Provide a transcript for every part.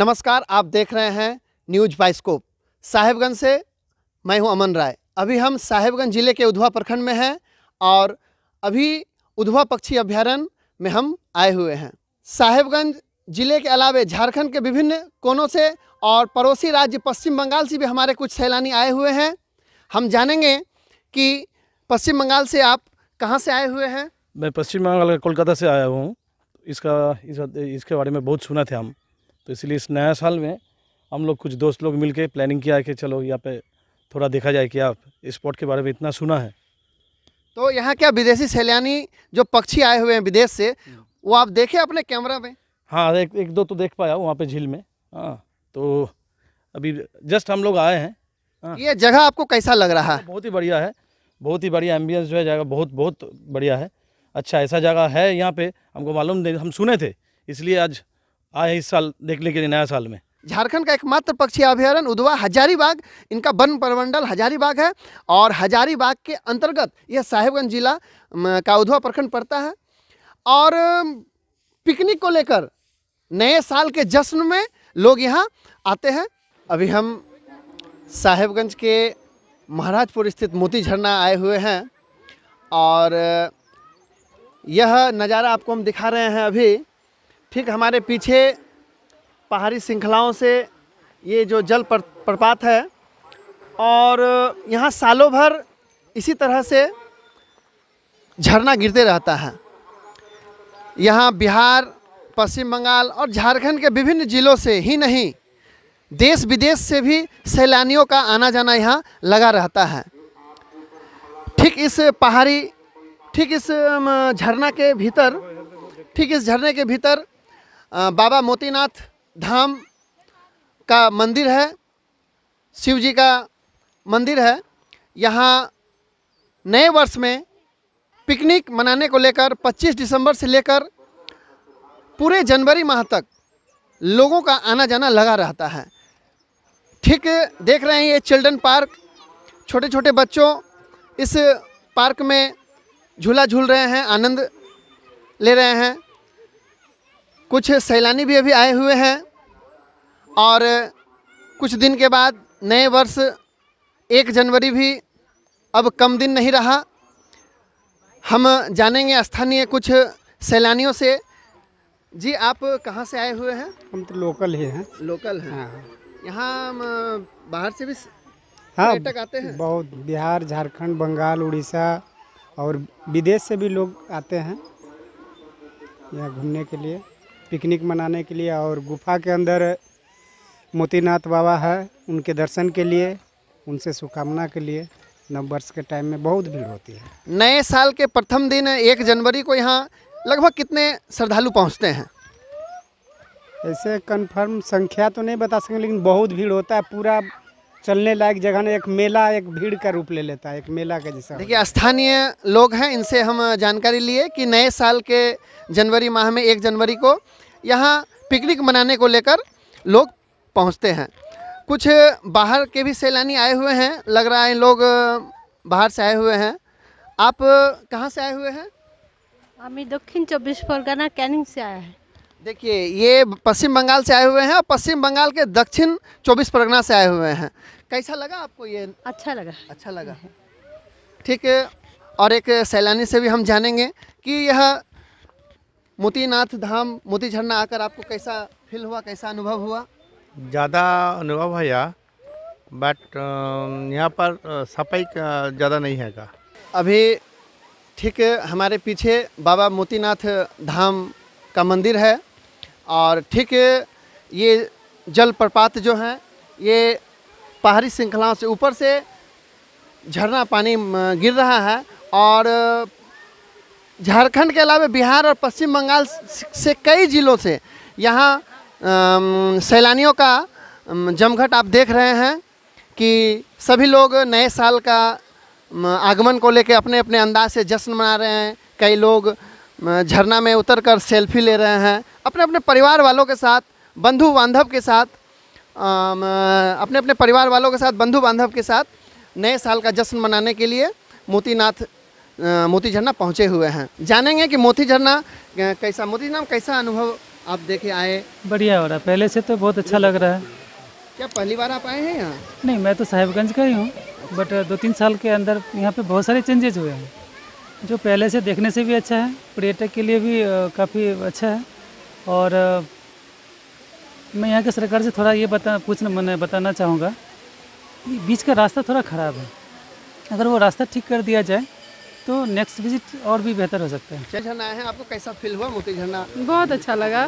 नमस्कार आप देख रहे हैं न्यूज बाइस्कोप साहेबगंज से मैं हूं अमन राय अभी हम साहेबगंज ज़िले के उधवा प्रखंड में हैं और अभी उधवा पक्षी अभ्यारण्य में हम आए हुए हैं साहेबगंज ज़िले के अलावे झारखंड के विभिन्न कोनों से और पड़ोसी राज्य पश्चिम बंगाल से भी हमारे कुछ सैलानी आए हुए हैं हम जानेंगे कि पश्चिम बंगाल से आप कहाँ से आए हुए हैं मैं पश्चिम बंगाल कोलकाता से आया हूँ इसका इस इसके बारे में बहुत सुना थे हम तो इसलिए इस नया साल में हम लोग कुछ दोस्त लोग मिलके प्लानिंग किया कि चलो यहाँ पे थोड़ा देखा जाए कि आप स्पॉट के बारे में इतना सुना है तो यहाँ क्या विदेशी सैलानी जो पक्षी आए हुए हैं विदेश से वो आप देखे अपने कैमरा में हाँ एक एक दो तो देख पाया वहाँ पे झील में हाँ तो अभी जस्ट हम लोग आए हैं हाँ। ये जगह आपको कैसा लग रहा है बहुत ही बढ़िया है बहुत ही बढ़िया एम्बियंस जो है जगह बहुत बहुत बढ़िया है अच्छा ऐसा जगह है यहाँ पे हमको मालूम नहीं हम सुने थे इसलिए आज आए इस साल देखने के लिए नया साल में झारखंड का एकमात्र पक्षी अभ्यारण उधवा हजारीबाग इनका वन प्रमंडल हजारीबाग है और हजारीबाग के अंतर्गत यह साहेबगंज जिला का उधवा प्रखंड पड़ता है और पिकनिक को लेकर नए साल के जश्न में लोग यहाँ आते हैं अभी हम साहेबगंज के महाराजपुर स्थित मोती झरना आए हुए हैं और यह नज़ारा आपको हम दिखा रहे हैं अभी ठीक हमारे पीछे पहाड़ी श्रृंखलाओं से ये जो जल पर, प्रपात है और यहाँ सालों भर इसी तरह से झरना गिरते रहता है यहाँ बिहार पश्चिम बंगाल और झारखंड के विभिन्न ज़िलों से ही नहीं देश विदेश से भी सैलानियों का आना जाना यहाँ लगा रहता है ठीक इस पहाड़ी ठीक इस झरना के भीतर ठीक इस झरने के भीतर बाबा मोतीनाथ धाम का मंदिर है शिव जी का मंदिर है यहाँ नए वर्ष में पिकनिक मनाने को लेकर 25 दिसंबर से लेकर पूरे जनवरी माह तक लोगों का आना जाना लगा रहता है ठीक देख रहे हैं ये चिल्ड्रन पार्क छोटे छोटे बच्चों इस पार्क में झूला झूल रहे हैं आनंद ले रहे हैं कुछ सैलानी भी अभी आए हुए हैं और कुछ दिन के बाद नए वर्ष एक जनवरी भी अब कम दिन नहीं रहा हम जानेंगे स्थानीय कुछ सैलानियों से जी आप कहाँ से आए हुए हैं हम तो लोकल ही हैं लोकल हैं हाँ। यहाँ बाहर से भी हाँ तक आते हैं बहुत बिहार झारखंड बंगाल उड़ीसा और विदेश से भी लोग आते हैं यहाँ घूमने के लिए पिकनिक मनाने के लिए और गुफा के अंदर मोतीनाथ बाबा है उनके दर्शन के लिए उनसे शुभकामना के लिए नव वर्ष के टाइम में बहुत भीड़ होती है नए साल के प्रथम दिन एक जनवरी को यहाँ लगभग कितने श्रद्धालु पहुँचते हैं ऐसे कन्फर्म संख्या तो नहीं बता सकें लेकिन बहुत भीड़ होता है पूरा चलने लायक जगह ने एक मेला एक भीड़ का रूप ले लेता है एक मेला का जैसा देखिए स्थानीय लोग हैं इनसे हम जानकारी लिए कि नए साल के जनवरी माह में एक जनवरी को यहाँ पिकनिक मनाने को लेकर लोग पहुँचते हैं कुछ बाहर के भी सैलानी आए हुए हैं लग रहा है लोग बाहर से आए हुए हैं आप कहाँ से आए हुए हैं हमें दक्षिण चौबीस परगना कैनिंग से आया है देखिए ये पश्चिम बंगाल से आए हुए हैं और पश्चिम बंगाल के दक्षिण चौबीस परगना से आए हुए हैं कैसा लगा आपको ये अच्छा लगा अच्छा लगा ठीक है और एक सैलानी से भी हम जानेंगे कि यह मोतीनाथ धाम मोती झरना आकर आपको कैसा फील हुआ कैसा अनुभव हुआ ज़्यादा अनुभव है यार बट यहाँ पर सफाई ज़्यादा नहीं है का अभी ठीक हमारे पीछे बाबा मोतीनाथ धाम का मंदिर है और ठीक ये जलप्रपात जो हैं ये पहाड़ी श्रृंखलाओं से ऊपर से झरना पानी गिर रहा है और झारखंड के अलावा बिहार और पश्चिम बंगाल से कई ज़िलों से यहाँ सैलानियों का जमघट आप देख रहे हैं कि सभी लोग नए साल का आगमन को लेकर अपने अपने अंदाज से जश्न मना रहे हैं कई लोग झरना में उतर कर सेल्फी ले रहे हैं अपने अपने परिवार वालों के साथ बंधु बांधव के साथ अपने अपने परिवार वालों के साथ बंधु बांधव के साथ नए साल का जश्न मनाने के लिए मोतीनाथ मोती झरना पहुँचे हुए हैं जानेंगे कि मोती झरना कैसा मोती झरना कैसा अनुभव आप देखे आए बढ़िया हो रहा है पहले से तो बहुत अच्छा लग रहा है क्या पहली बार आप आए हैं यहाँ नहीं मैं तो साहिबगंज का ही हूँ बट दो तीन साल के अंदर यहाँ पे बहुत सारे चेंजेज हुए हैं जो पहले से देखने से भी अच्छा है पर्यटक के लिए भी काफ़ी अच्छा है और मैं यहाँ के सरकार से थोड़ा ये बता पूछना मैंने बताना चाहूँगा बीच का रास्ता थोड़ा ख़राब है अगर वो रास्ता ठीक कर दिया जाए तो नेक्स्ट विजिट और भी बेहतर हो सकता है क्या झरना है आपको कैसा फील हुआ मोती झरना बहुत अच्छा लगा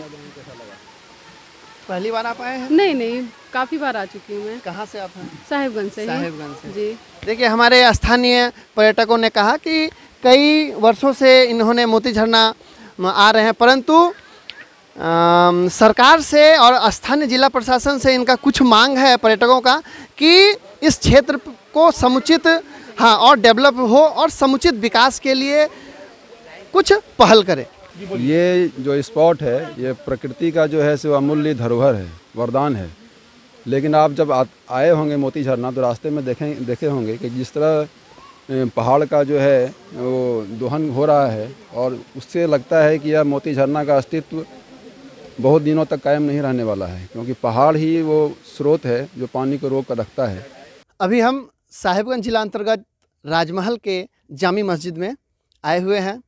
पहली बार आप आए हैं नहीं नहीं काफ़ी बार आ चुकी हूँ मैं कहाँ से आप हैं साहिबगंज से साहिबगंज से जी देखिए हमारे स्थानीय पर्यटकों ने कहा कि कई वर्षों से इन्होंने मोती झरना आ रहे हैं परंतु आ, सरकार से और स्थानीय जिला प्रशासन से इनका कुछ मांग है पर्यटकों का कि इस क्षेत्र को समुचित हाँ और डेवलप हो और समुचित विकास के लिए कुछ पहल करें ये जो स्पॉट है ये प्रकृति का जो है सो अमूल्य धरोहर है वरदान है लेकिन आप जब आ, आए होंगे मोती झरना तो रास्ते में देखें देखे होंगे कि जिस तरह पहाड़ का जो है वो दोहन हो रहा है और उससे लगता है कि यह मोती झरना का अस्तित्व बहुत दिनों तक कायम नहीं रहने वाला है क्योंकि पहाड़ ही वो स्रोत है जो पानी को रोक कर रखता है अभी हम साहिबगंज जिला अंतर्गत राजमहल के जामी मस्जिद में आए हुए हैं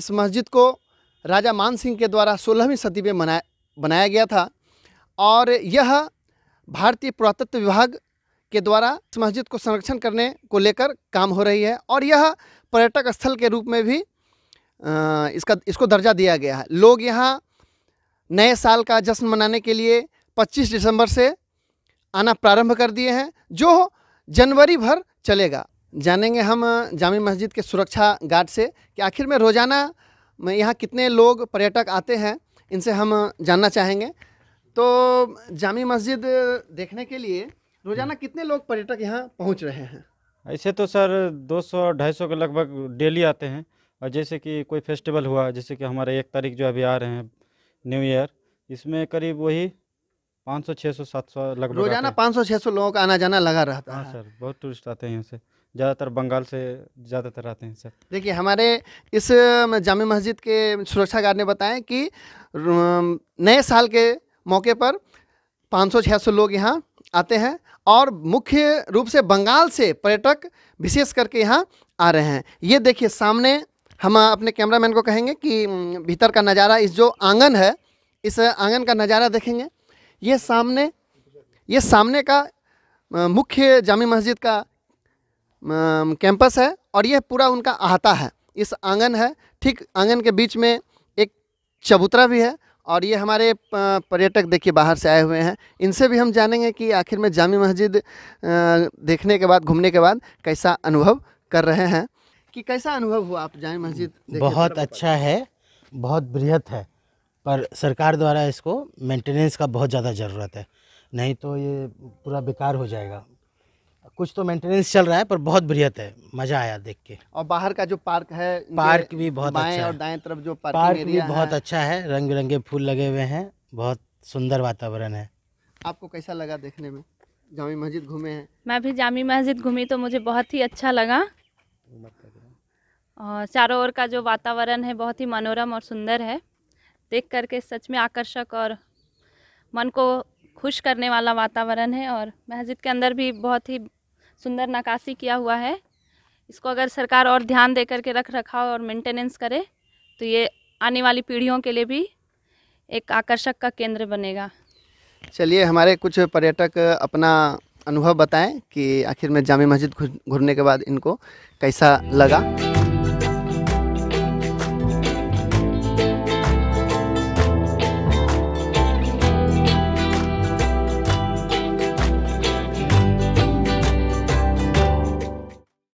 इस मस्जिद को राजा मान सिंह के द्वारा सोलहवीं सदी में मनाया बनाया गया था और यह भारतीय पुरातत्व विभाग के द्वारा इस मस्जिद को संरक्षण करने को लेकर काम हो रही है और यह पर्यटक स्थल के रूप में भी इसका इसको दर्जा दिया गया है लोग यहाँ नए साल का जश्न मनाने के लिए 25 दिसंबर से आना प्रारंभ कर दिए हैं जो जनवरी भर चलेगा जानेंगे हम जाम मस्जिद के सुरक्षा गार्ड से कि आखिर में रोज़ाना में यहाँ कितने लोग पर्यटक आते हैं इनसे हम जानना चाहेंगे तो जाम मस्जिद देखने के लिए रोज़ाना कितने लोग पर्यटक यहाँ पहुँच रहे हैं ऐसे तो सर 200 250 के लगभग डेली आते हैं और जैसे कि कोई फेस्टिवल हुआ जैसे कि हमारे एक तारीख जो अभी आ रहे हैं न्यू ईयर इसमें करीब वही पाँच सौ छः सौ सात सौ लगभग रोजाना पाँच सौ छः सौ लोगों का आना जाना लगा रहता हाँ है सर बहुत टूरिस्ट आते हैं यहाँ से ज़्यादातर बंगाल से ज़्यादातर आते हैं सर देखिए हमारे इस जाम मस्जिद के सुरक्षा गार्ड ने बताया कि नए साल के मौके पर पाँच सौ छः सौ लोग यहाँ आते हैं और मुख्य रूप से बंगाल से पर्यटक विशेष करके यहाँ आ रहे हैं ये देखिए सामने हम अपने कैमरामैन को कहेंगे कि भीतर का नज़ारा इस जो आंगन है इस आंगन का नज़ारा देखेंगे ये सामने ये सामने का मुख्य जामी मस्जिद का कैंपस है और यह पूरा उनका अहाता है इस आंगन है ठीक आंगन के बीच में एक चबूतरा भी है और ये हमारे पर्यटक देखिए बाहर से आए हुए हैं इनसे भी हम जानेंगे कि आखिर में जामी मस्जिद देखने के बाद घूमने के बाद कैसा अनुभव कर रहे हैं कि कैसा अनुभव हुआ आप जामी मस्जिद बहुत अच्छा है बहुत बृहत है पर सरकार द्वारा इसको मेंटेनेंस का बहुत ज़्यादा ज़रूरत है नहीं तो ये पूरा बेकार हो जाएगा कुछ तो मेंटेनेंस चल रहा है पर बहुत बृहत है मज़ा आया देख के और बाहर का जो पार्क है पार्क भी बहुत अच्छा और दाएं तरफ जो पार्क भी बहुत अच्छा है रंग बिरंगे फूल लगे हुए हैं बहुत सुंदर वातावरण है आपको कैसा लगा देखने में जामी मस्जिद घूमे हैं मैं भी जामी मस्जिद घूमी तो मुझे बहुत ही अच्छा लगा और चारों ओर का जो वातावरण है बहुत ही मनोरम और सुंदर है देख करके सच में आकर्षक और मन को खुश करने वाला वातावरण है और मस्जिद के अंदर भी बहुत ही सुंदर नकाशी किया हुआ है इसको अगर सरकार और ध्यान दे करके रख रखाव और मेंटेनेंस करे तो ये आने वाली पीढ़ियों के लिए भी एक आकर्षक का केंद्र बनेगा चलिए हमारे कुछ पर्यटक अपना अनुभव बताएं कि आखिर में जाम मस्जिद घूरने के बाद इनको कैसा लगा